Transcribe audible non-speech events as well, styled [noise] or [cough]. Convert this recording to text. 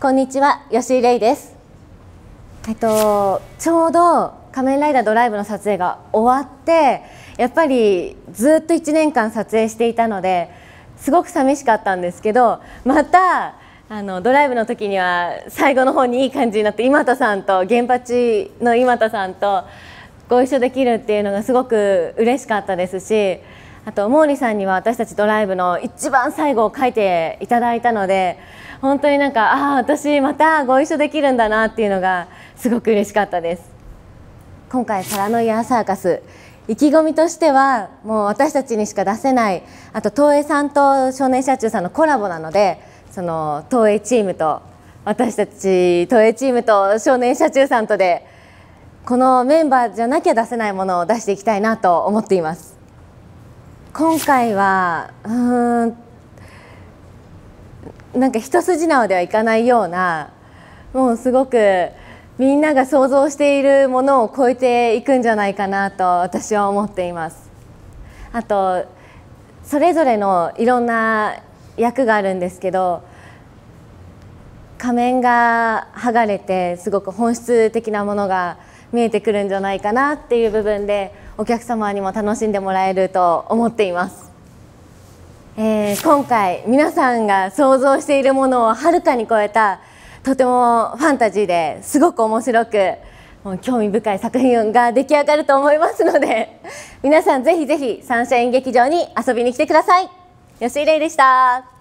こんにちは、吉井玲です。えっとちょうど仮面ライダードライブの撮影が終わって、やっぱりずっと1年間撮影していたので、すごく寂しかったんですけど、またあのドライブの時には最後の方にいい感じになって今田さんと現地の今田さんとご一緒できるっていうのがすごく嬉しかったですし。あと毛利さんには私たちドライブの一番最後を書いていただいたので本当になんかああ私またご一緒できるんだなっていうのがすごく嬉しかったです今回サラノイヤーサーカス意気込みとしてはもう私たちにしか出せないあと東映さんと少年社中さんのコラボなのでその東映チームと私たち東映チームと少年社中さんとでこのメンバーじゃなきゃ出せないものを出していきたいなと思っています今回はうんなんか一筋縄ではいかないようなもうすごくみんなが想像しているものを超えていくんじゃないかなと私は思っています。あとそれぞれのいろんな役があるんですけど仮面が剥がれてすごく本質的なものが見えてくるんじゃないかなっていう部分でお客様にも楽しんでもらえると思っています、えー、今回皆さんが想像しているものをはるかに超えたとてもファンタジーですごく面白くもう興味深い作品が出来上がると思いますので [laughs] 皆さんぜひぜひサンシャイン劇場に遊びに来てください吉井玲でした